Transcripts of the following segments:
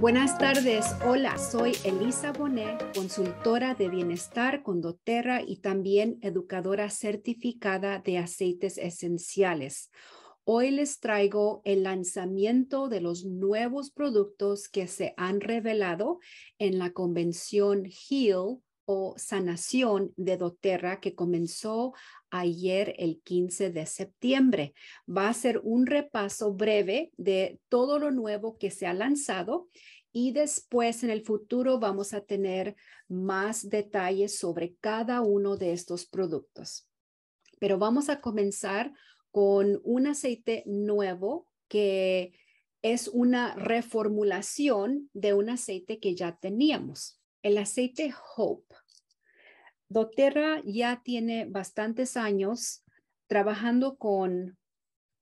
Buenas tardes, hola, soy Elisa Bonet, consultora de bienestar con doTERRA y también educadora certificada de aceites esenciales. Hoy les traigo el lanzamiento de los nuevos productos que se han revelado en la convención HEAL o sanación de doTERRA que comenzó ayer el 15 de septiembre. Va a ser un repaso breve de todo lo nuevo que se ha lanzado y después en el futuro vamos a tener más detalles sobre cada uno de estos productos. Pero vamos a comenzar con un aceite nuevo que es una reformulación de un aceite que ya teníamos, el aceite Hope doTERRA ya tiene bastantes años trabajando con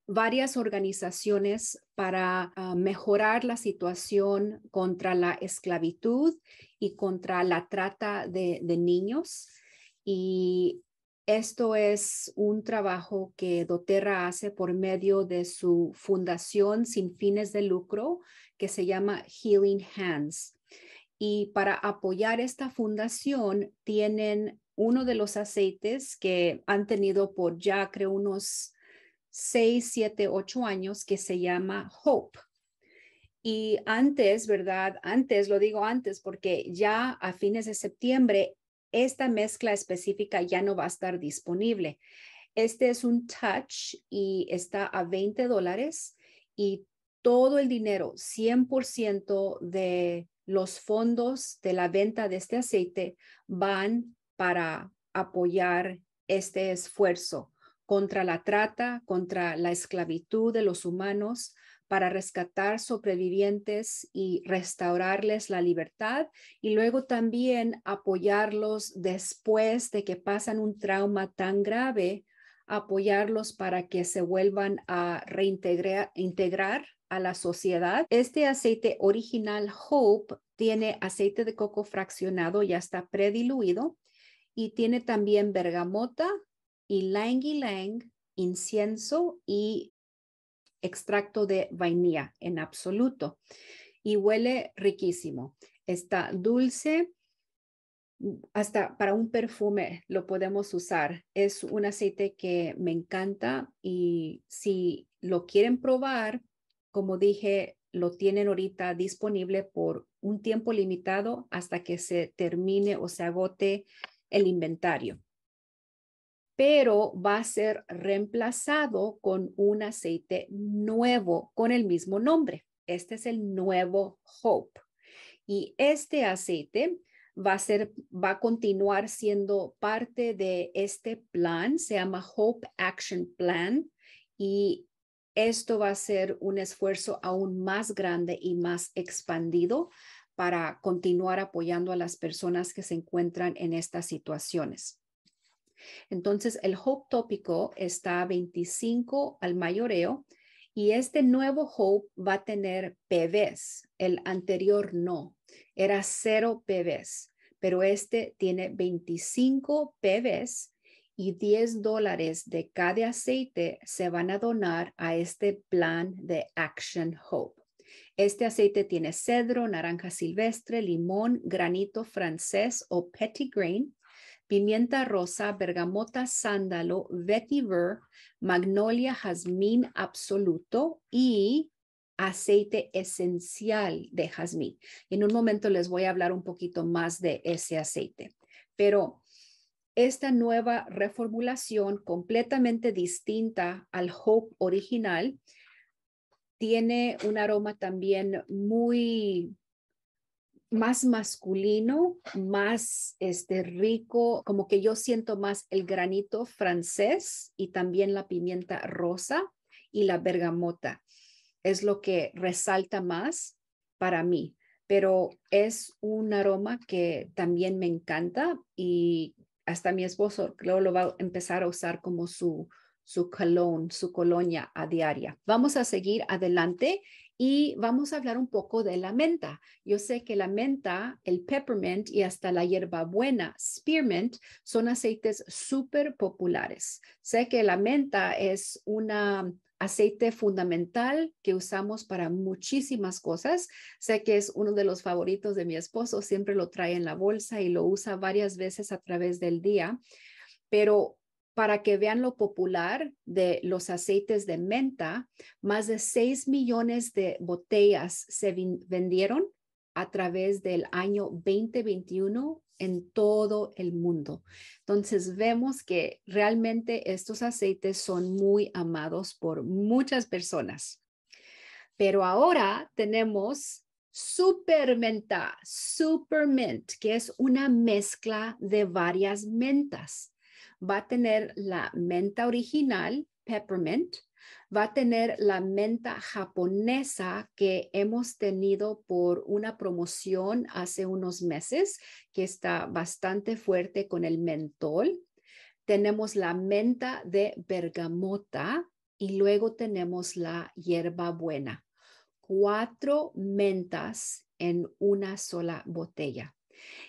varias organizaciones para ah, mejorar la situación contra la esclavitud y contra la trata de, de niños. Y esto es un trabajo que doTERRA hace por medio de su fundación sin fines de lucro que se llama Healing Hands. Y para apoyar esta fundación tienen uno de los aceites que han tenido por ya creo unos 6, 7, 8 años que se llama Hope. Y antes, ¿verdad? Antes, lo digo antes porque ya a fines de septiembre esta mezcla específica ya no va a estar disponible. Este es un touch y está a 20 dólares y todo el dinero, 100% de los fondos de la venta de este aceite van para apoyar este esfuerzo contra la trata, contra la esclavitud de los humanos, para rescatar sobrevivientes y restaurarles la libertad y luego también apoyarlos después de que pasan un trauma tan grave, apoyarlos para que se vuelvan a reintegrar a la sociedad. Este aceite original Hope tiene aceite de coco fraccionado, ya está prediluido, y tiene también bergamota, y y lang incienso y extracto de vainilla en absoluto. Y huele riquísimo. Está dulce, hasta para un perfume lo podemos usar. Es un aceite que me encanta y si lo quieren probar, como dije, lo tienen ahorita disponible por un tiempo limitado hasta que se termine o se agote el inventario. Pero va a ser reemplazado con un aceite nuevo con el mismo nombre. Este es el nuevo Hope. Y este aceite va a ser, va a continuar siendo parte de este plan, se llama Hope Action Plan y esto va a ser un esfuerzo aún más grande y más expandido para continuar apoyando a las personas que se encuentran en estas situaciones. Entonces, el HOPE tópico está 25 al mayoreo y este nuevo HOPE va a tener PVs. El anterior no, era cero PVs, pero este tiene 25 PVs y 10 dólares de cada aceite se van a donar a este plan de Action Hope. Este aceite tiene cedro, naranja silvestre, limón, granito francés o petit pimienta rosa, bergamota sándalo, vetiver, magnolia, jazmín absoluto y aceite esencial de jazmín. En un momento les voy a hablar un poquito más de ese aceite. Pero esta nueva reformulación completamente distinta al Hope original tiene un aroma también muy más masculino, más este rico, como que yo siento más el granito francés y también la pimienta rosa y la bergamota. Es lo que resalta más para mí, pero es un aroma que también me encanta y hasta mi esposo luego lo va a empezar a usar como su, su colón, su colonia a diaria. Vamos a seguir adelante y vamos a hablar un poco de la menta. Yo sé que la menta, el peppermint y hasta la hierbabuena, spearmint, son aceites súper populares. Sé que la menta es una aceite fundamental que usamos para muchísimas cosas. Sé que es uno de los favoritos de mi esposo, siempre lo trae en la bolsa y lo usa varias veces a través del día, pero para que vean lo popular de los aceites de menta, más de 6 millones de botellas se vendieron a través del año 2021 en todo el mundo. Entonces vemos que realmente estos aceites son muy amados por muchas personas. Pero ahora tenemos super menta, super mint, que es una mezcla de varias mentas. Va a tener la menta original, peppermint, va a tener la menta japonesa que hemos tenido por una promoción hace unos meses, que está bastante fuerte con el mentol. Tenemos la menta de bergamota y luego tenemos la hierbabuena. Cuatro mentas en una sola botella.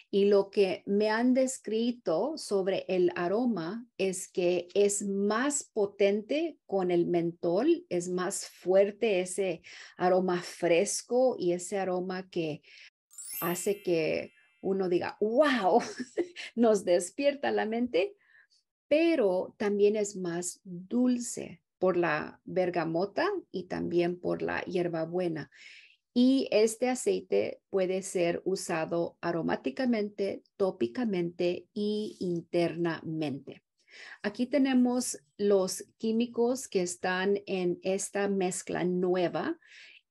Y lo que me han descrito sobre el aroma es que es más potente con el mentol, es más fuerte ese aroma fresco y ese aroma que hace que uno diga, wow, nos despierta la mente, pero también es más dulce por la bergamota y también por la hierbabuena. Y este aceite puede ser usado aromáticamente, tópicamente y internamente. Aquí tenemos los químicos que están en esta mezcla nueva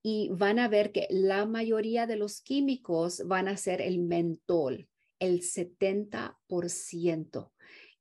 y van a ver que la mayoría de los químicos van a ser el mentol, el 70%.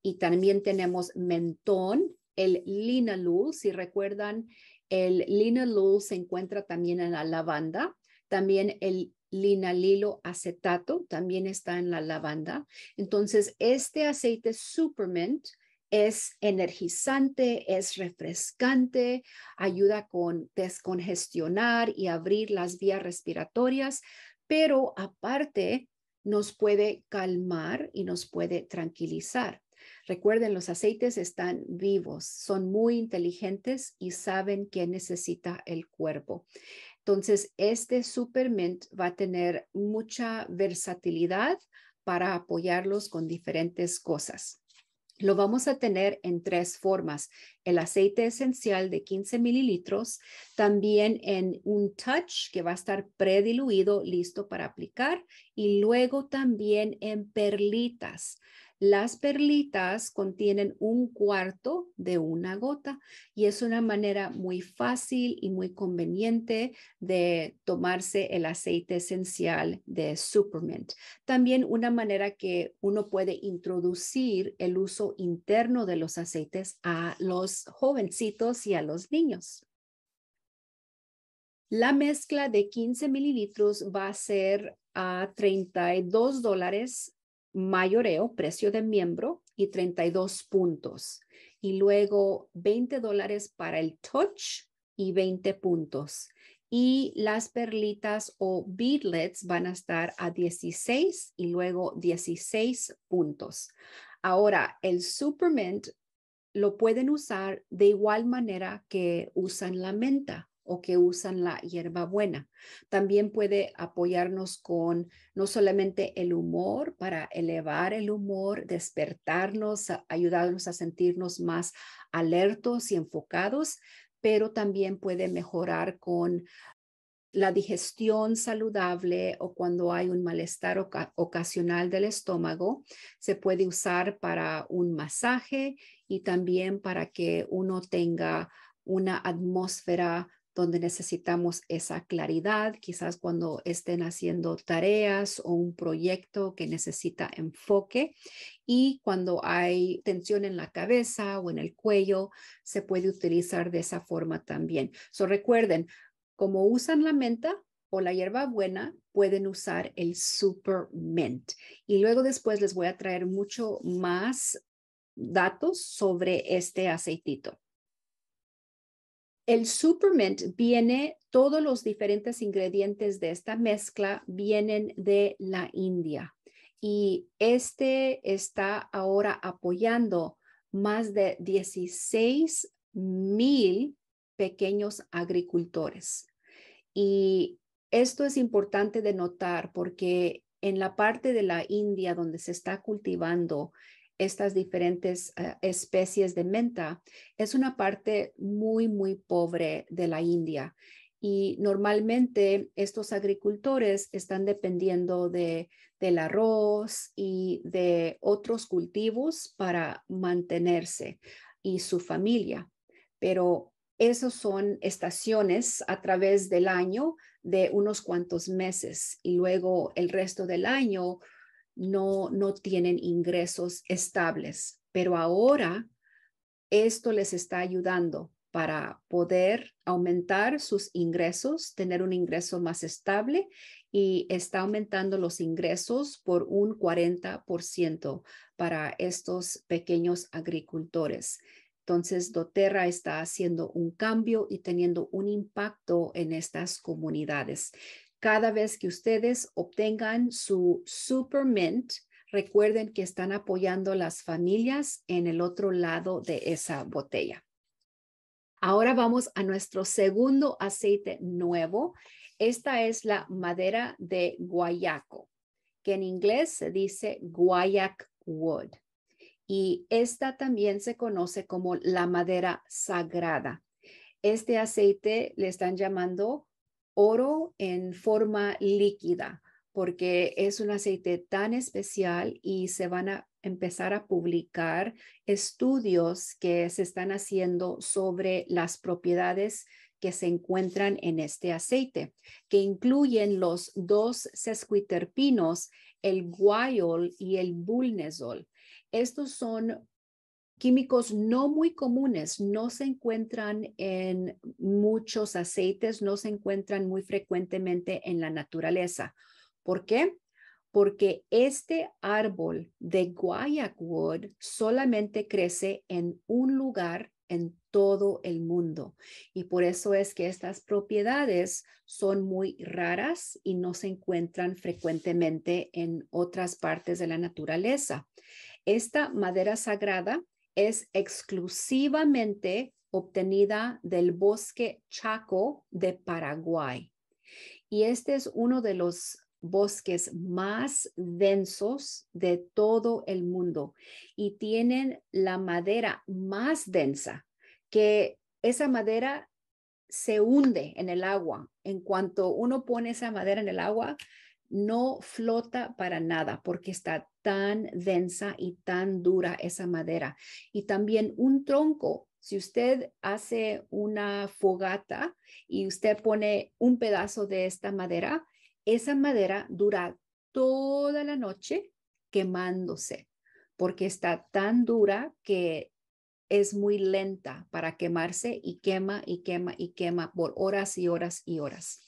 Y también tenemos mentón, el linalool, si recuerdan el linalool se encuentra también en la lavanda, también el linalilo acetato también está en la lavanda. Entonces, este aceite superment es energizante, es refrescante, ayuda con descongestionar y abrir las vías respiratorias, pero aparte nos puede calmar y nos puede tranquilizar. Recuerden, los aceites están vivos, son muy inteligentes y saben qué necesita el cuerpo. Entonces, este mint va a tener mucha versatilidad para apoyarlos con diferentes cosas. Lo vamos a tener en tres formas. El aceite esencial de 15 mililitros, también en un touch que va a estar prediluido, listo para aplicar, y luego también en perlitas. Las perlitas contienen un cuarto de una gota y es una manera muy fácil y muy conveniente de tomarse el aceite esencial de Supermint. También una manera que uno puede introducir el uso interno de los aceites a los jovencitos y a los niños. La mezcla de 15 mililitros va a ser a 32 dólares mayoreo, precio de miembro, y 32 puntos. Y luego 20 dólares para el touch y 20 puntos. Y las perlitas o beadlets van a estar a 16 y luego 16 puntos. Ahora, el supermint lo pueden usar de igual manera que usan la menta o que usan la hierba buena. También puede apoyarnos con no solamente el humor, para elevar el humor, despertarnos, ayudarnos a sentirnos más alertos y enfocados, pero también puede mejorar con la digestión saludable o cuando hay un malestar ocasional del estómago, se puede usar para un masaje y también para que uno tenga una atmósfera donde necesitamos esa claridad, quizás cuando estén haciendo tareas o un proyecto que necesita enfoque y cuando hay tensión en la cabeza o en el cuello, se puede utilizar de esa forma también. So recuerden, como usan la menta, o la hierba buena, pueden usar el super mint. Y luego después les voy a traer mucho más datos sobre este aceitito. El supermint viene, todos los diferentes ingredientes de esta mezcla vienen de la India y este está ahora apoyando más de 16 mil pequeños agricultores. Y esto es importante de notar porque en la parte de la India donde se está cultivando estas diferentes eh, especies de menta, es una parte muy, muy pobre de la India. Y normalmente estos agricultores están dependiendo de, del arroz y de otros cultivos para mantenerse y su familia. Pero esas son estaciones a través del año de unos cuantos meses y luego el resto del año no, tienen ingresos estables, pero ahora esto les está ayudando para poder aumentar sus ingresos, tener un ingreso más estable y está aumentando los ingresos por un 40% para estos pequeños agricultores. Entonces, doTERRA está haciendo un cambio y teniendo un impacto en estas comunidades. Cada vez que ustedes obtengan su Super Mint, recuerden que están apoyando las familias en el otro lado de esa botella. Ahora vamos a nuestro segundo aceite nuevo. Esta es la madera de guayaco, que en inglés se dice guayac wood. Y esta también se conoce como la madera sagrada. Este aceite le están llamando oro en forma líquida porque es un aceite tan especial y se van a empezar a publicar estudios que se están haciendo sobre las propiedades que se encuentran en este aceite, que incluyen los dos sesquiterpinos, el guayol y el bulnesol. Estos son químicos no muy comunes, no se encuentran en muchos aceites, no se encuentran muy frecuentemente en la naturaleza. ¿Por qué? Porque este árbol de Guayacwood solamente crece en un lugar en todo el mundo. Y por eso es que estas propiedades son muy raras y no se encuentran frecuentemente en otras partes de la naturaleza. Esta madera sagrada es exclusivamente obtenida del bosque Chaco de Paraguay. Y este es uno de los bosques más densos de todo el mundo y tienen la madera más densa, que esa madera se hunde en el agua. En cuanto uno pone esa madera en el agua, no flota para nada porque está tan densa y tan dura esa madera. Y también un tronco, si usted hace una fogata y usted pone un pedazo de esta madera, esa madera dura toda la noche quemándose porque está tan dura que es muy lenta para quemarse y quema y quema y quema por horas y horas y horas.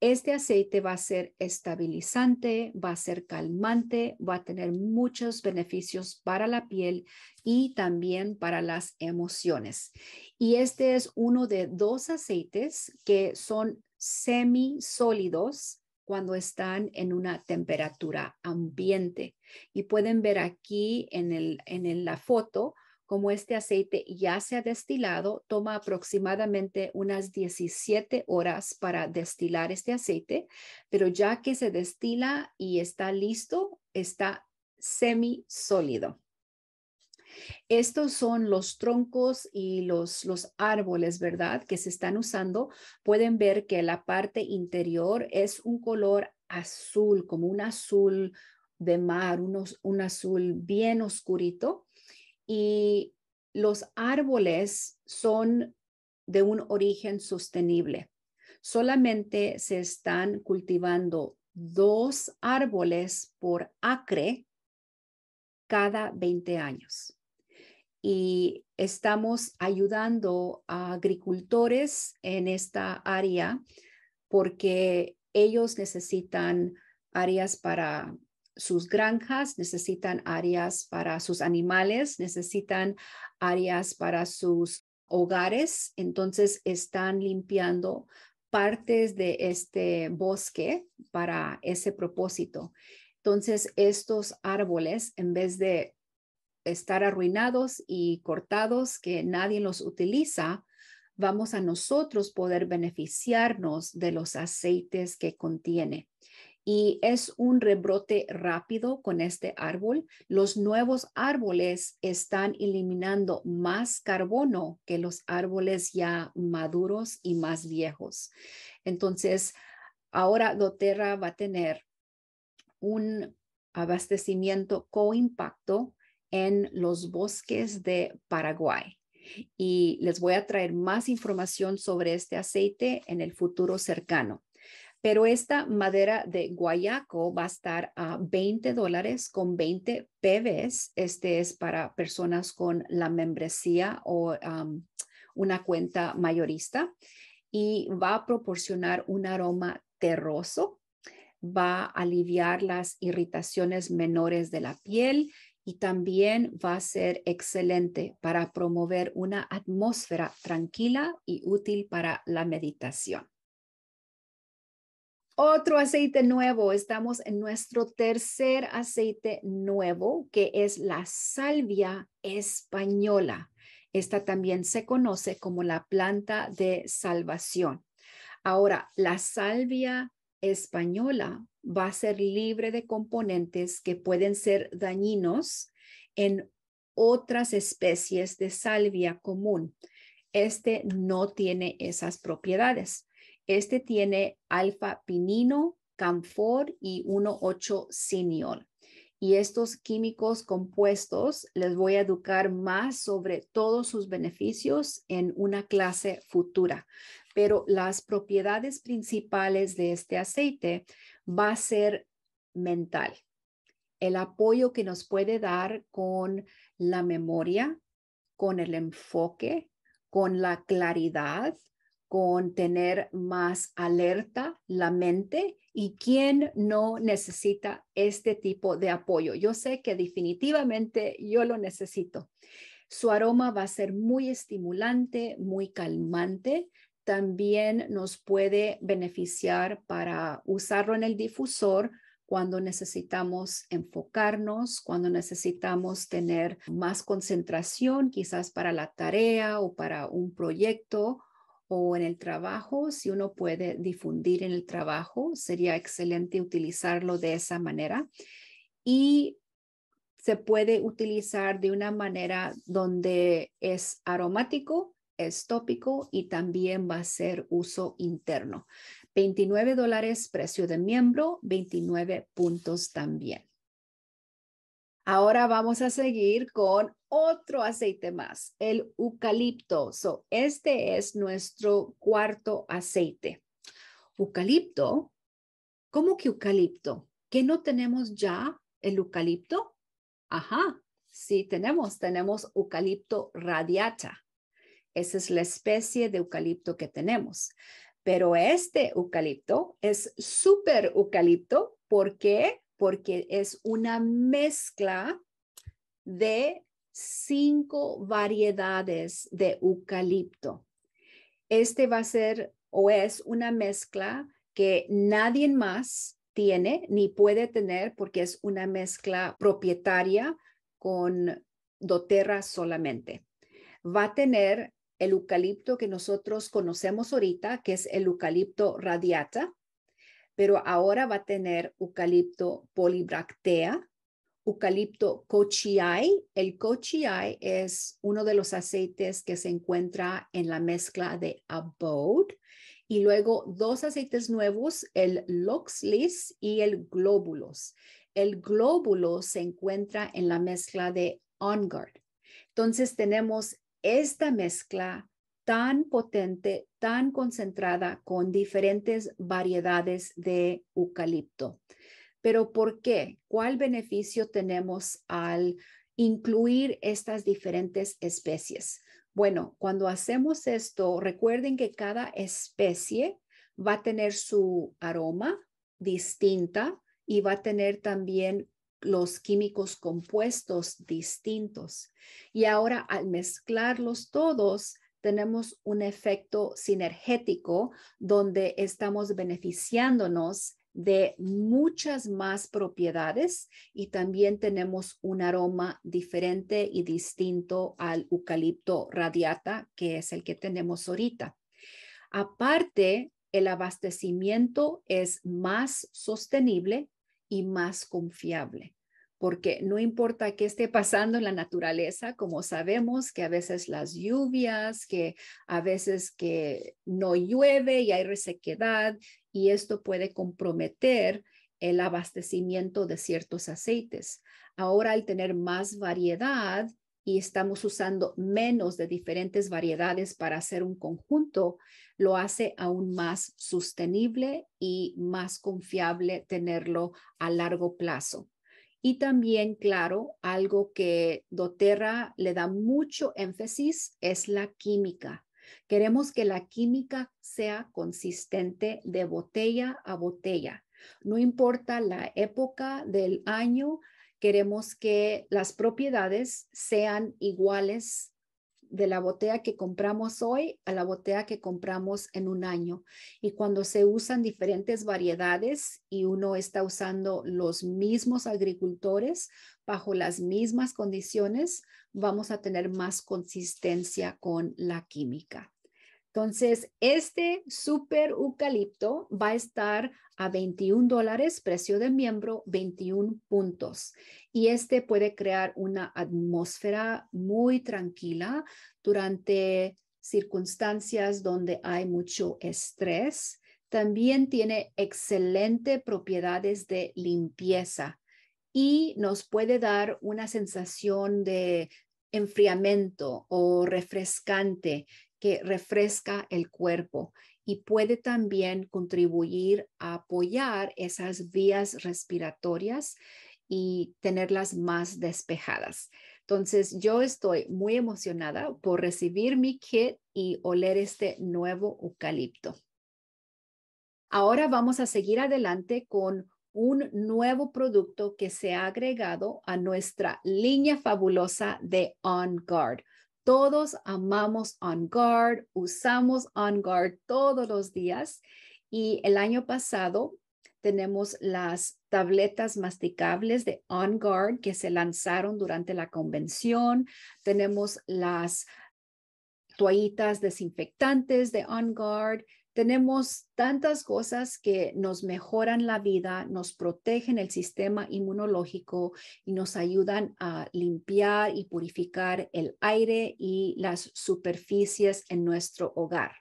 Este aceite va a ser estabilizante, va a ser calmante, va a tener muchos beneficios para la piel y también para las emociones. Y este es uno de dos aceites que son semisólidos cuando están en una temperatura ambiente. Y pueden ver aquí en, la foto como este aceite ya se ha destilado, toma aproximadamente unas 17 horas para destilar este aceite, pero ya que se destila y está listo, está semisólido. Estos son los troncos y los, los árboles, ¿verdad? Que se están usando. Pueden ver que la parte interior es un color azul, como un azul de mar, un azul bien oscurito y los árboles son de un origen sostenible. Solamente se están cultivando dos árboles por acre cada 20 años. Y estamos ayudando a agricultores en esta área porque ellos necesitan áreas para sus granjas, necesitan áreas para sus animales, necesitan áreas para sus hogares. Entonces están limpiando partes de este bosque para ese propósito. Entonces estos árboles, en vez de estar arruinados y cortados, que nadie los utiliza, vamos a nosotros poder beneficiarnos de los aceites que contiene y es un rebrote rápido con este árbol. Los nuevos árboles están eliminando más carbono que los árboles ya maduros y más viejos. Entonces, ahora doTERRA va a tener un abastecimiento coimpacto en los bosques de Paraguay y les voy a traer más información sobre este aceite en el futuro cercano pero esta madera de guayaco va a estar a 20 dólares con 20 PBs. Este es para personas con la membresía o una cuenta mayorista y va a proporcionar un aroma terroso, va a aliviar las irritaciones menores de la piel y también va a ser excelente para promover una atmósfera tranquila y útil para la meditación. Otro aceite nuevo, estamos en nuestro tercer aceite nuevo, que es la salvia española. Esta también se conoce como la planta de salvación. Ahora, la salvia española va a ser libre de componentes que pueden ser dañinos en otras especies de salvia común. Este no tiene esas propiedades. Este tiene alfa pinino, camfor y 1,8-cineol. Y estos químicos compuestos les voy a educar más sobre todos sus beneficios en una clase futura. Pero las propiedades principales de este aceite va a ser mental, el apoyo que nos puede dar con la memoria, con el enfoque, con la claridad, con tener más alerta la mente y quién no necesita este tipo de apoyo. Yo sé que definitivamente yo lo necesito. Su aroma va a ser muy estimulante, muy calmante. También nos puede beneficiar para usarlo en el difusor cuando necesitamos enfocarnos, cuando necesitamos tener más concentración, quizás para la tarea o para un proyecto o en el trabajo, si uno puede difundir en el trabajo, sería excelente utilizarlo de esa manera. Y se puede utilizar de una manera donde es aromático, es tópico y también va a ser uso interno. 29 dólares precio de miembro, 29 puntos también. Ahora vamos a seguir con otro aceite más, el eucalipto. So, este es nuestro cuarto aceite. Eucalipto, ¿cómo que eucalipto? ¿Que no tenemos ya el eucalipto? Ajá, sí tenemos, tenemos eucalipto radiata. Esa es la especie de eucalipto que tenemos. Pero este eucalipto es super eucalipto porque porque es una mezcla de cinco variedades de eucalipto. Este va a ser o es una mezcla que nadie más tiene ni puede tener porque es una mezcla propietaria con doTERRA solamente. Va a tener el eucalipto que nosotros conocemos ahorita, que es el eucalipto radiata, pero ahora va a tener eucalipto polibractea, eucalipto cochiai. El cochiai es uno de los aceites que se encuentra en la mezcla de abode y luego dos aceites nuevos, el loxlis y el glóbulos. El glóbulo se encuentra en la mezcla de OnGuard. Entonces tenemos esta mezcla tan potente, tan concentrada con diferentes variedades de eucalipto. Pero ¿por qué? ¿Cuál beneficio tenemos al incluir estas diferentes especies? Bueno, cuando hacemos esto, recuerden que cada especie va a tener su aroma distinta y va a tener también los químicos compuestos distintos. Y ahora al mezclarlos todos, tenemos un efecto sinergético donde estamos beneficiándonos de muchas más propiedades y también tenemos un aroma diferente y distinto al eucalipto radiata, que es el que tenemos ahorita. Aparte, el abastecimiento es más sostenible y más confiable porque no importa qué esté pasando en la naturaleza, como sabemos que a veces las lluvias, que a veces que no llueve y hay resequedad, y esto puede comprometer el abastecimiento de ciertos aceites. Ahora al tener más variedad y estamos usando menos de diferentes variedades para hacer un conjunto, lo hace aún más sostenible y más confiable tenerlo a largo plazo. Y también, claro, algo que doTERRA le da mucho énfasis es la química. Queremos que la química sea consistente de botella a botella. No importa la época del año, queremos que las propiedades sean iguales de la botella que compramos hoy a la botella que compramos en un año. Y cuando se usan diferentes variedades y uno está usando los mismos agricultores bajo las mismas condiciones, vamos a tener más consistencia con la química. Entonces, este super eucalipto va a estar a 21 dólares, precio de miembro, 21 puntos. Y este puede crear una atmósfera muy tranquila durante circunstancias donde hay mucho estrés. También tiene excelentes propiedades de limpieza y nos puede dar una sensación de enfriamiento o refrescante que refresca el cuerpo y puede también contribuir a apoyar esas vías respiratorias y tenerlas más despejadas. Entonces, yo estoy muy emocionada por recibir mi kit y oler este nuevo eucalipto. Ahora vamos a seguir adelante con un nuevo producto que se ha agregado a nuestra línea fabulosa de On Guard todos amamos On Guard, usamos On Guard todos los días y el año pasado tenemos las tabletas masticables de On Guard que se lanzaron durante la convención, tenemos las toallitas desinfectantes de On Guard, tenemos tantas cosas que nos mejoran la vida, nos protegen el sistema inmunológico y nos ayudan a limpiar y purificar el aire y las superficies en nuestro hogar.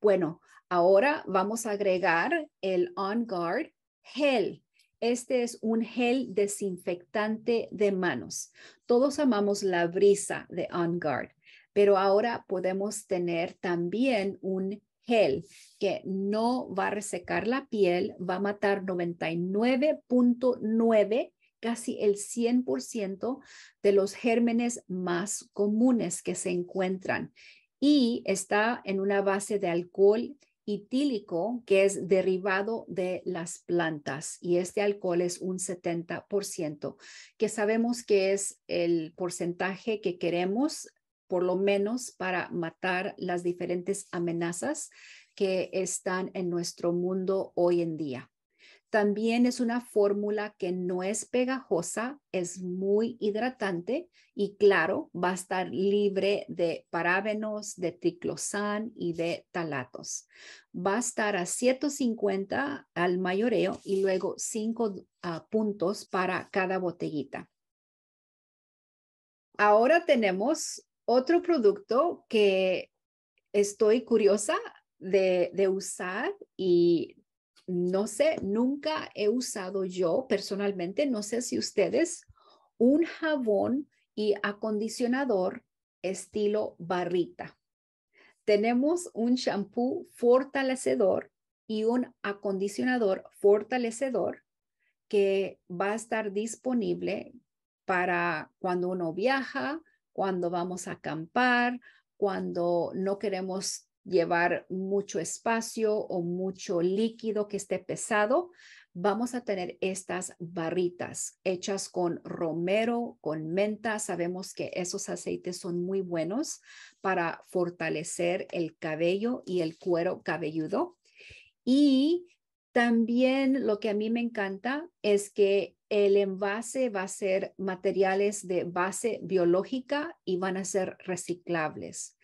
Bueno, ahora vamos a agregar el On Guard Gel este es un gel desinfectante de manos. Todos amamos la brisa de On Guard, pero ahora podemos tener también un gel que no va a resecar la piel, va a matar 99.9, casi el 100% de los gérmenes más comunes que se encuentran. Y está en una base de alcohol etílico que es derivado de las plantas y este alcohol es un 70%, que sabemos que es el porcentaje que queremos por lo menos para matar las diferentes amenazas que están en nuestro mundo hoy en día. También es una fórmula que no es pegajosa, es muy hidratante y claro, va a estar libre de parávenos, de triclosan y de talatos. Va a estar a 150 al mayoreo y luego 5 ah, puntos para cada botellita. Ahora tenemos otro producto que estoy curiosa de, usar y no sé, nunca he usado yo personalmente, no sé si ustedes, un jabón y acondicionador estilo barrita. Tenemos un shampoo fortalecedor y un acondicionador fortalecedor que va a estar disponible para cuando uno viaja, cuando vamos a acampar, cuando no queremos llevar mucho espacio o mucho líquido que esté pesado, vamos a tener estas barritas hechas con romero, con menta. Sabemos que esos aceites son muy buenos para fortalecer el cabello y el cuero cabelludo. Y también lo que a mí me encanta es que el envase va a ser materiales de base biológica y van a ser reciclables.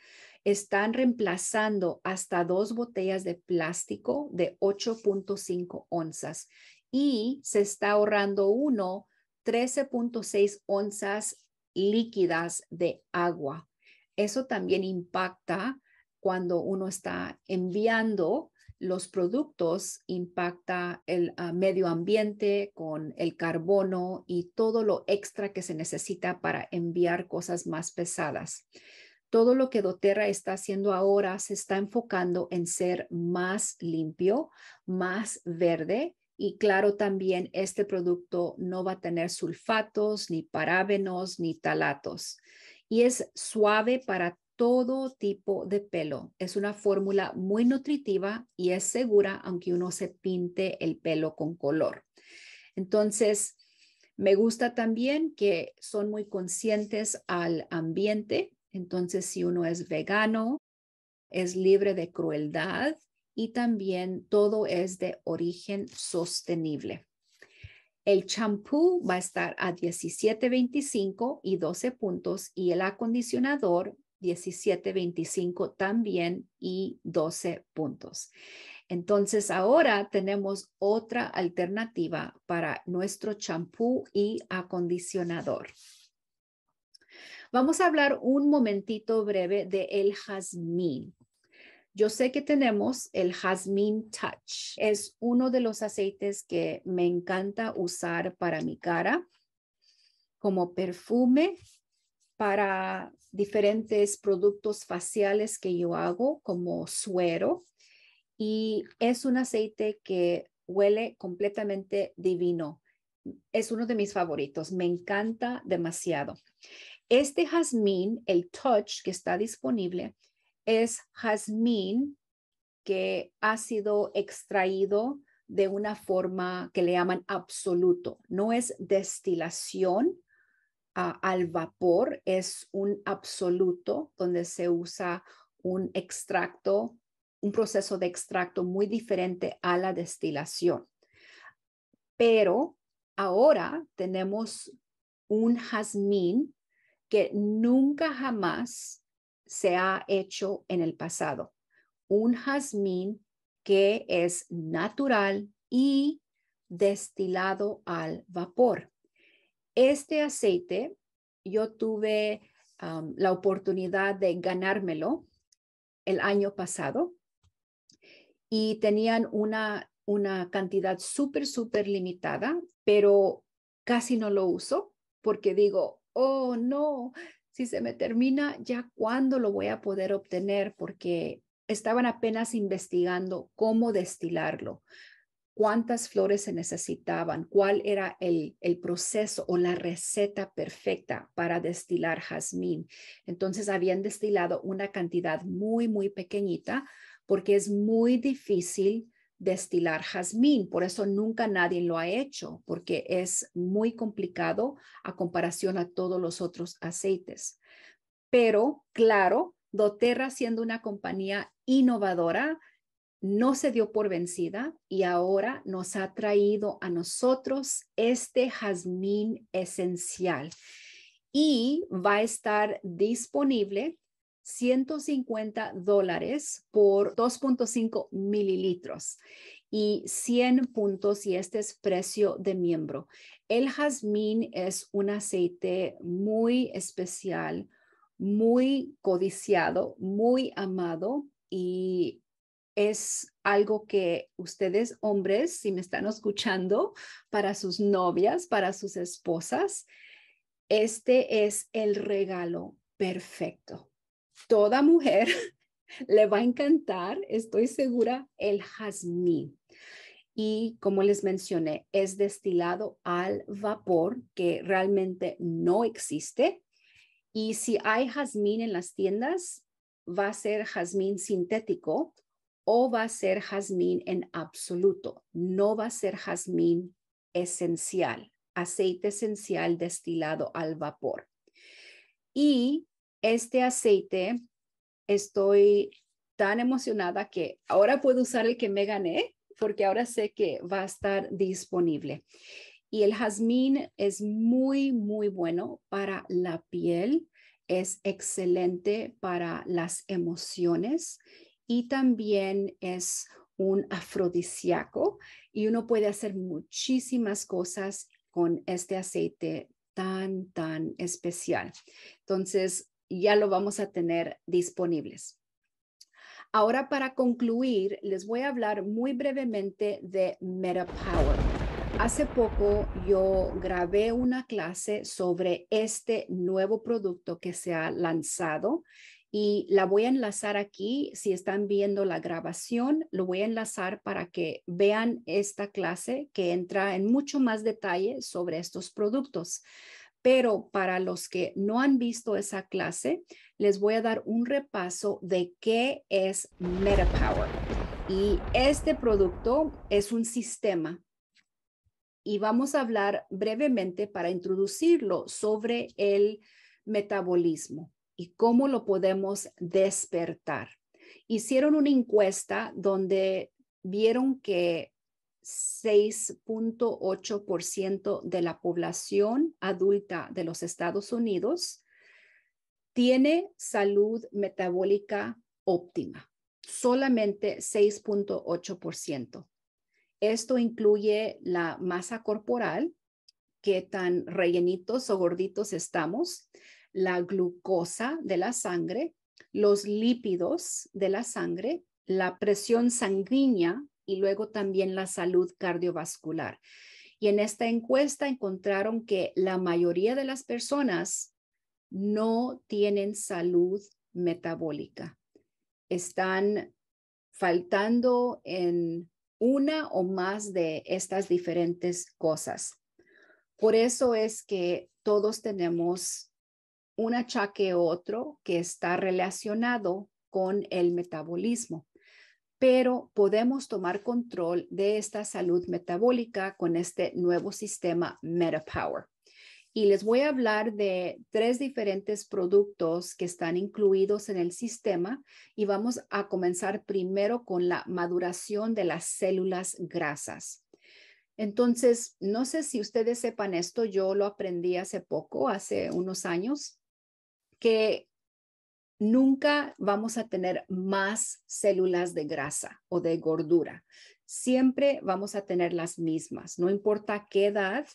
Están reemplazando hasta dos botellas de plástico de 8.5 onzas y se está ahorrando uno 13.6 onzas líquidas de agua. Eso también impacta cuando uno está enviando los productos impacta el ah, medio ambiente con el carbono y todo lo extra que se necesita para enviar cosas más pesadas. Todo lo que doTERRA está haciendo ahora se está enfocando en ser más limpio, más verde y claro también este producto no va a tener sulfatos, ni parabenos, ni talatos y es suave para todo tipo de pelo. Es una fórmula muy nutritiva y es segura aunque uno se pinte el pelo con color. Entonces, me gusta también que son muy conscientes al ambiente. Entonces, si uno es vegano, es libre de crueldad y también todo es de origen sostenible. El champú va a estar a 17.25 y 12 puntos y el acondicionador 17, 25 también y 12 puntos. Entonces ahora tenemos otra alternativa para nuestro champú y acondicionador. Vamos a hablar un momentito breve de el jazmín. Yo sé que tenemos el jazmín Touch. Es uno de los aceites que me encanta usar para mi cara como perfume para diferentes productos faciales que yo hago como suero y es un aceite que huele completamente divino. Es uno de mis favoritos, me encanta demasiado. Este jazmín, el touch que está disponible, es jazmín que ha sido extraído de una forma que le llaman absoluto. No es destilación, al vapor es un absoluto donde se usa un extracto, un proceso de extracto muy diferente a la destilación. Pero ahora tenemos un jazmín que nunca jamás se ha hecho en el pasado. Un jazmín que es natural y destilado al vapor. Este aceite yo tuve la oportunidad de ganármelo el año pasado y tenían una, una cantidad súper, súper limitada, pero casi no lo uso porque digo, oh no, si se me termina, ya cuándo lo voy a poder obtener porque estaban apenas investigando cómo destilarlo cuántas flores se necesitaban, cuál era el, proceso o la receta perfecta para destilar jazmín. Entonces habían destilado una cantidad muy, muy pequeñita porque es muy difícil destilar jazmín, por eso nunca nadie lo ha hecho, porque es muy complicado a comparación a todos los otros aceites. Pero claro, doTERRA siendo una compañía innovadora, no se dio por vencida y ahora nos ha traído a nosotros este jazmín esencial y va a estar disponible 150 dólares por 2.5 mililitros y 100 puntos y este es precio de miembro. El jazmín es un aceite muy especial, muy codiciado, muy amado y es algo que ustedes hombres, si me están escuchando, para sus novias, para sus esposas, este es el regalo perfecto. Toda mujer le va a encantar, estoy segura, el jazmín. Y como les mencioné, es destilado al vapor, que realmente no existe. Y si hay jazmín en las tiendas, va a ser jazmín sintético, o va a ser jazmín en absoluto, no va a ser jazmín esencial, aceite esencial destilado al vapor. Y este aceite, estoy tan emocionada que ahora puedo usar el que me gané porque ahora sé que va a estar disponible. Y el jazmín es muy, muy bueno para la piel, es excelente para las emociones y también es un afrodisíaco y uno puede hacer muchísimas cosas con este aceite tan, tan especial. Entonces, ya lo vamos a tener disponibles. Ahora, para concluir, les voy a hablar muy brevemente de MetaPower. Hace poco yo grabé una clase sobre este nuevo producto que se ha lanzado y la voy a enlazar aquí. Si están viendo la grabación, lo voy a enlazar para que vean esta clase que entra en mucho más detalle sobre estos productos. Pero para los que no han visto esa clase, les voy a dar un repaso de qué es MetaPower. Y este producto es un sistema y vamos a hablar brevemente para introducirlo sobre el metabolismo y cómo lo podemos despertar. Hicieron una encuesta donde vieron que 6.8% de la población adulta de los Estados Unidos tiene salud metabólica óptima, solamente 6.8%. Esto incluye la masa corporal, qué tan rellenitos o gorditos estamos, la glucosa de la sangre, los lípidos de la sangre, la presión sanguínea y luego también la salud cardiovascular. Y en esta encuesta encontraron que la mayoría de las personas no tienen salud metabólica. Están faltando en una o más de estas diferentes cosas. Por eso es que todos tenemos un achaque otro que está relacionado con el metabolismo. Pero podemos tomar control de esta salud metabólica con este nuevo sistema MetaPower. Y les voy a hablar de tres diferentes productos que están incluidos en el sistema y vamos a comenzar primero con la maduración de las células grasas. Entonces, no sé si ustedes sepan esto, yo lo aprendí hace poco, hace unos años, que nunca vamos a tener más células de grasa o de gordura. Siempre vamos a tener las mismas, no importa qué edad,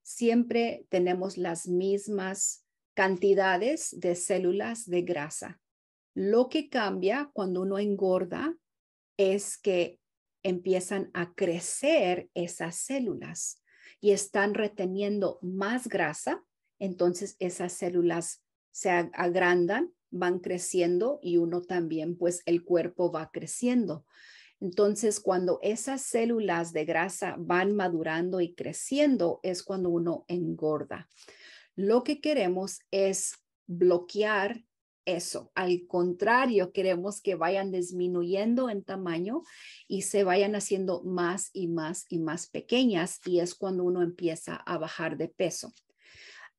siempre tenemos las mismas cantidades de células de grasa. Lo que cambia cuando uno engorda es que empiezan a crecer esas células y están reteniendo más grasa, entonces esas células se agrandan, van creciendo y uno también, pues el cuerpo va creciendo. Entonces, cuando esas células de grasa van madurando y creciendo, es cuando uno engorda. Lo que queremos es bloquear eso. Al contrario, queremos que vayan disminuyendo en tamaño y se vayan haciendo más y más y más pequeñas y es cuando uno empieza a bajar de peso.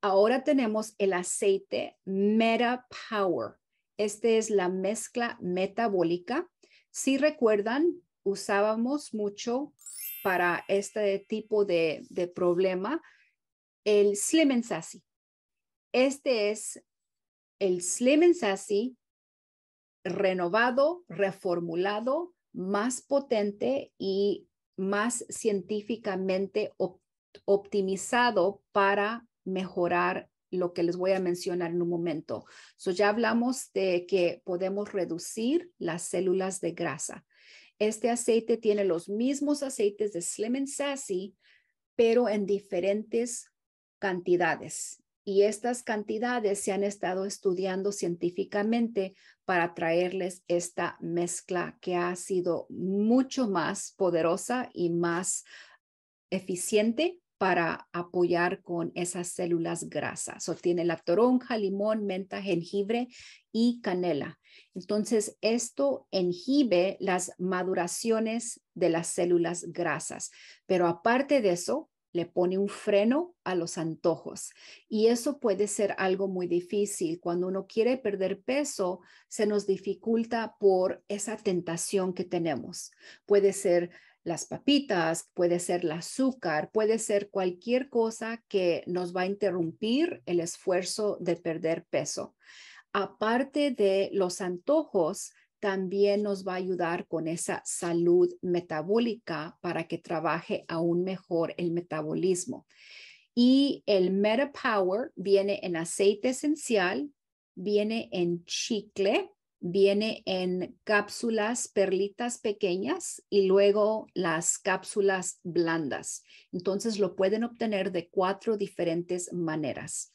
Ahora tenemos el aceite Meta Power. Este es la mezcla metabólica. Si recuerdan, usábamos mucho para este tipo de, problema el Slim Este es el Slim renovado, reformulado, más potente y más científicamente optimizado para mejorar lo que les voy a mencionar en un momento. So, ya hablamos de que podemos reducir las células de grasa. Este aceite tiene los mismos aceites de Slim Sassy, pero en diferentes cantidades. Y estas cantidades se han estado estudiando científicamente para traerles esta mezcla que ha sido mucho más poderosa y más eficiente para apoyar con esas células grasas. O tiene la toronja, limón, menta, jengibre y canela. Entonces, esto inhibe las maduraciones de las células grasas. Pero aparte de eso, le pone un freno a los antojos. Y eso puede ser algo muy difícil. Cuando uno quiere perder peso, se nos dificulta por esa tentación que tenemos. Puede ser las papitas, puede ser el azúcar, puede ser cualquier cosa que nos va a interrumpir el esfuerzo de perder peso. Aparte de los antojos, también nos va a ayudar con esa salud metabólica para que trabaje aún mejor el metabolismo. Y el Meta Power viene en aceite esencial, viene en chicle, viene en cápsulas, perlitas pequeñas y luego las cápsulas blandas. Entonces lo pueden obtener de cuatro diferentes maneras.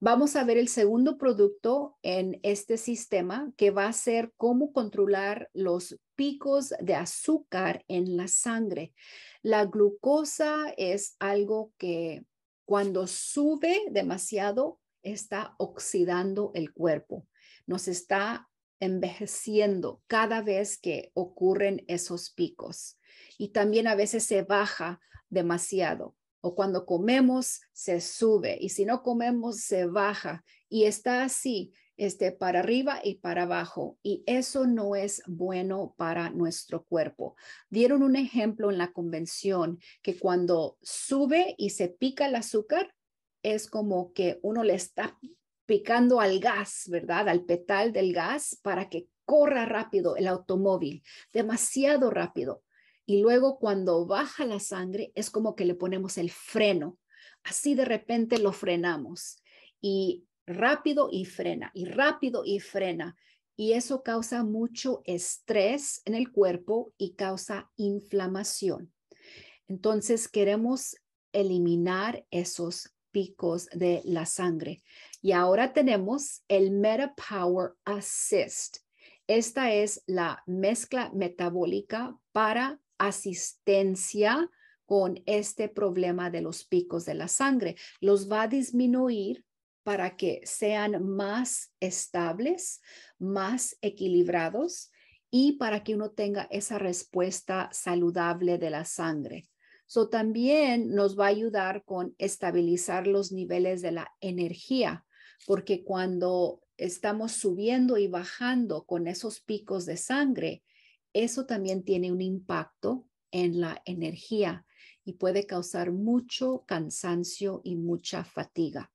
Vamos a ver el segundo producto en este sistema que va a ser cómo controlar los picos de azúcar en la sangre. La glucosa es algo que cuando sube demasiado está oxidando el cuerpo, nos está envejeciendo cada vez que ocurren esos picos. Y también a veces se baja demasiado o cuando comemos se sube y si no comemos se baja y está así, este para arriba y para abajo y eso no es bueno para nuestro cuerpo. Dieron un ejemplo en la convención que cuando sube y se pica el azúcar es como que uno le está picando al gas, ¿verdad? Al petal del gas para que corra rápido el automóvil, demasiado rápido. Y luego cuando baja la sangre es como que le ponemos el freno. Así de repente lo frenamos y rápido y frena y rápido y frena. Y eso causa mucho estrés en el cuerpo y causa inflamación. Entonces queremos eliminar esos picos de la sangre. Y ahora tenemos el Meta Power Assist. Esta es la mezcla metabólica para asistencia con este problema de los picos de la sangre. Los va a disminuir para que sean más estables, más equilibrados y para que uno tenga esa respuesta saludable de la sangre. So, también nos va a ayudar con estabilizar los niveles de la energía porque cuando estamos subiendo y bajando con esos picos de sangre, eso también tiene un impacto en la energía y puede causar mucho cansancio y mucha fatiga.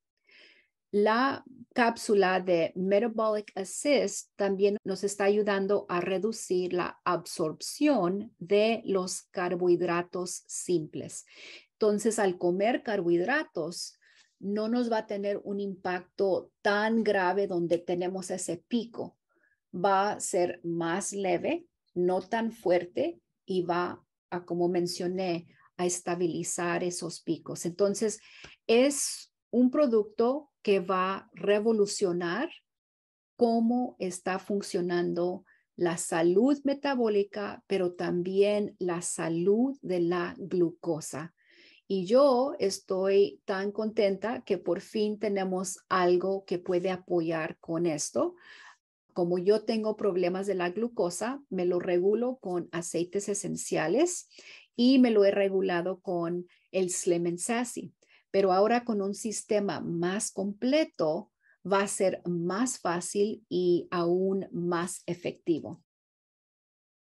La cápsula de Metabolic Assist también nos está ayudando a reducir la absorción de los carbohidratos simples. Entonces, al comer carbohidratos, no nos va a tener un impacto tan grave donde tenemos ese pico. Va a ser más leve, no tan fuerte y va a, como mencioné, a estabilizar esos picos. Entonces, es un producto que va a revolucionar cómo está funcionando la salud metabólica, pero también la salud de la glucosa. Y yo estoy tan contenta que por fin tenemos algo que puede apoyar con esto. Como yo tengo problemas de la glucosa, me lo regulo con aceites esenciales y me lo he regulado con el Slim Pero ahora con un sistema más completo va a ser más fácil y aún más efectivo.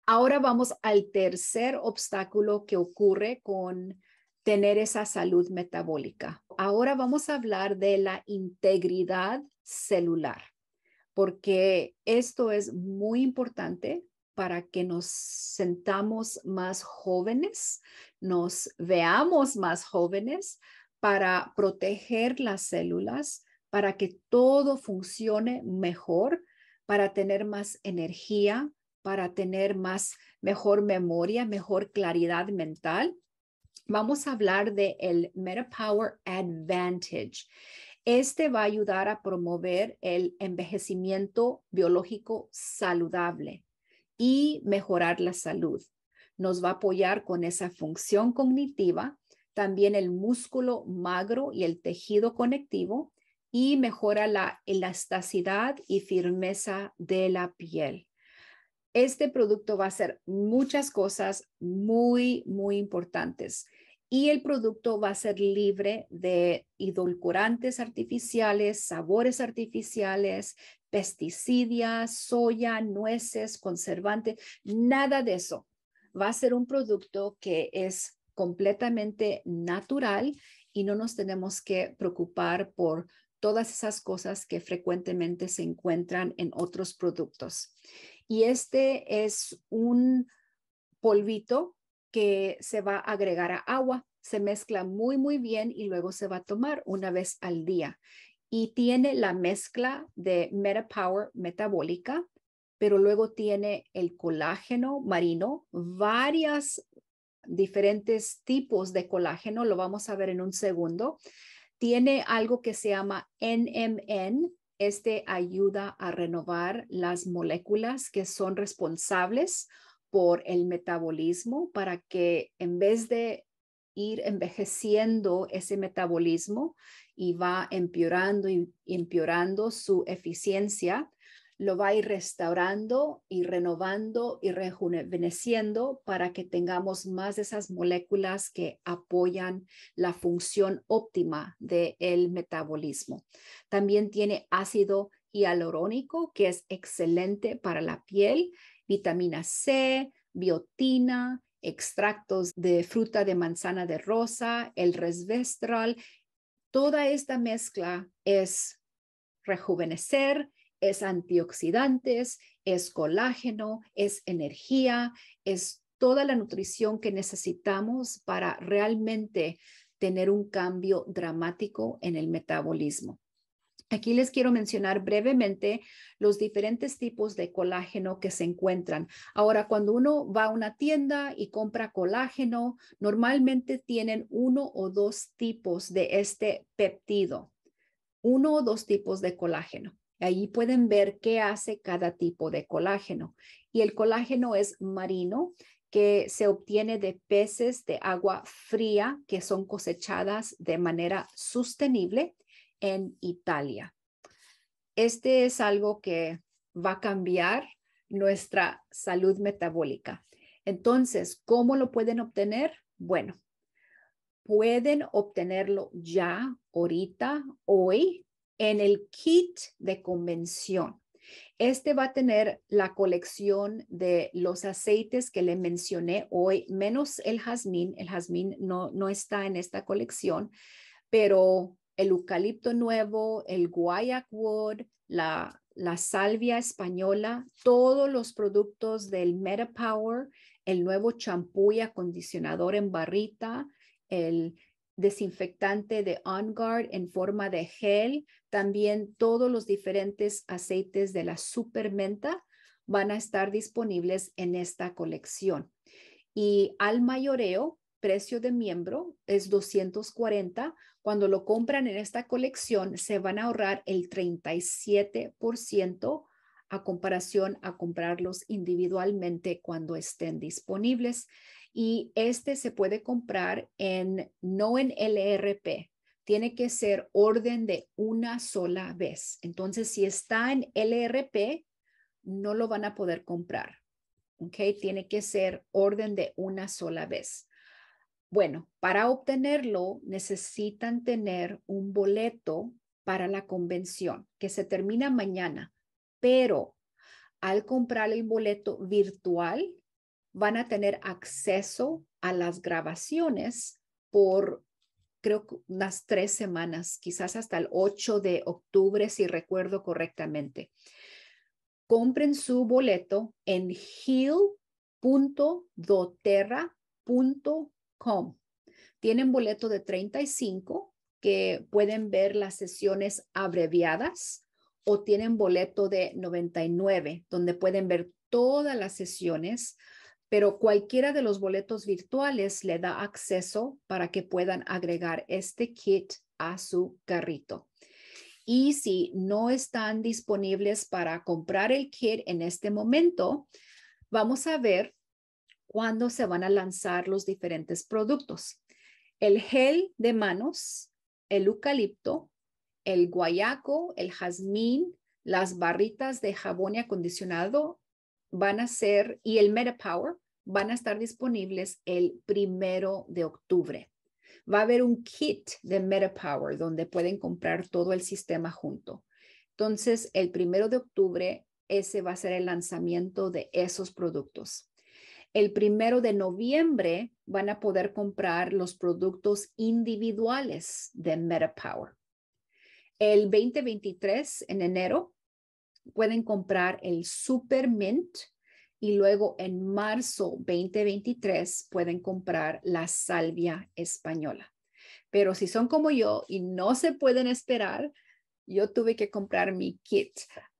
Ahora vamos al tercer obstáculo que ocurre con tener esa salud metabólica. Ahora vamos a hablar de la integridad celular, porque esto es muy importante para que nos sentamos más jóvenes, nos veamos más jóvenes, para proteger las células, para que todo funcione mejor, para tener más energía, para tener más mejor memoria, mejor claridad mental Vamos a hablar de el Meta Power Advantage. Este va a ayudar a promover el envejecimiento biológico saludable y mejorar la salud. Nos va a apoyar con esa función cognitiva, también el músculo magro y el tejido conectivo y mejora la elasticidad y firmeza de la piel. Este producto va a hacer muchas cosas muy, muy importantes y el producto va a ser libre de edulcorantes artificiales, sabores artificiales, pesticidas, soya, nueces, conservantes, nada de eso. Va a ser un producto que es completamente natural y no nos tenemos que preocupar por todas esas cosas que frecuentemente se encuentran en otros productos. Y este es un polvito que se va a agregar a agua, se mezcla muy, muy bien y luego se va a tomar una vez al día. Y tiene la mezcla de MetaPower metabólica, pero luego tiene el colágeno marino, varias diferentes tipos de colágeno, lo vamos a ver en un segundo. Tiene algo que se llama NMN, este ayuda a renovar las moléculas que son responsables por el metabolismo para que en vez de ir envejeciendo ese metabolismo y va empeorando y empeorando su eficiencia, lo va a ir restaurando y renovando y rejuveneciendo para que tengamos más de esas moléculas que apoyan la función óptima del metabolismo. También tiene ácido hialurónico, que es excelente para la piel, vitamina C, biotina, extractos de fruta de manzana de rosa, el resvestral. Toda esta mezcla es rejuvenecer, es antioxidantes, es colágeno, es energía, es toda la nutrición que necesitamos para realmente tener un cambio dramático en el metabolismo. Aquí les quiero mencionar brevemente los diferentes tipos de colágeno que se encuentran. Ahora, cuando uno va a una tienda y compra colágeno, normalmente tienen uno o dos tipos de este peptido, uno o dos tipos de colágeno. Ahí pueden ver qué hace cada tipo de colágeno. Y el colágeno es marino, que se obtiene de peces de agua fría que son cosechadas de manera sostenible en Italia. Este es algo que va a cambiar nuestra salud metabólica. Entonces, ¿cómo lo pueden obtener? Bueno, pueden obtenerlo ya, ahorita, hoy, en el kit de convención. Este va a tener la colección de los aceites que le mencioné hoy, menos el jazmín. El jazmín no, no está en esta colección, pero el eucalipto nuevo, el guayac wood, la, la salvia española, todos los productos del Power, el nuevo champú y acondicionador en barrita, el, desinfectante de On Guard en forma de gel, también todos los diferentes aceites de la supermenta van a estar disponibles en esta colección. Y al mayoreo, precio de miembro es 240. Cuando lo compran en esta colección, se van a ahorrar el 37% a comparación a comprarlos individualmente cuando estén disponibles y este se puede comprar en no en LRP. Tiene que ser orden de una sola vez. Entonces, si está en LRP, no lo van a poder comprar. ¿Ok? Tiene que ser orden de una sola vez. Bueno, para obtenerlo necesitan tener un boleto para la convención que se termina mañana, pero al comprar el boleto virtual, van a tener acceso a las grabaciones por creo que unas tres semanas, quizás hasta el 8 de octubre, si recuerdo correctamente. Compren su boleto en hill.doterra.com. Tienen boleto de 35 que pueden ver las sesiones abreviadas o tienen boleto de 99 donde pueden ver todas las sesiones pero cualquiera de los boletos virtuales le da acceso para que puedan agregar este kit a su carrito. Y si no están disponibles para comprar el kit en este momento, vamos a ver cuándo se van a lanzar los diferentes productos. El gel de manos, el eucalipto, el guayaco, el jazmín, las barritas de jabón y acondicionado van a ser, y el MetaPower van a estar disponibles el primero de octubre. Va a haber un kit de MetaPower donde pueden comprar todo el sistema junto. Entonces, el primero de octubre, ese va a ser el lanzamiento de esos productos. El primero de noviembre van a poder comprar los productos individuales de MetaPower. El 2023, en enero, pueden comprar el Super Mint y luego en marzo 2023 pueden comprar la salvia española. Pero si son como yo y no se pueden esperar, yo tuve que comprar mi kit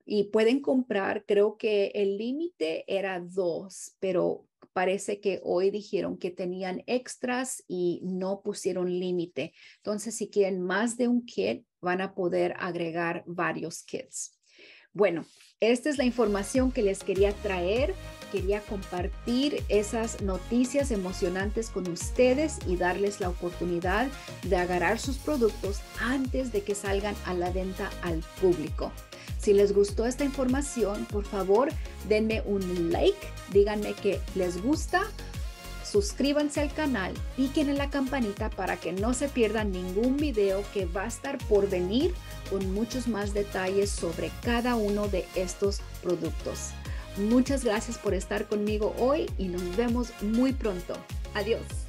y pueden comprar, creo que el límite era dos, pero parece que hoy dijeron que tenían extras y no pusieron límite. Entonces, si quieren más de un kit, van a poder agregar varios kits. Bueno, esta es la información que les quería traer. Quería compartir esas noticias emocionantes con ustedes y darles la oportunidad de agarrar sus productos antes de que salgan a la venta al público. Si les gustó esta información, por favor, denme un like, díganme que les gusta suscríbanse al canal, piquen en la campanita para que no se pierdan ningún video que va a estar por venir con muchos más detalles sobre cada uno de estos productos. Muchas gracias por estar conmigo hoy y nos vemos muy pronto. Adiós.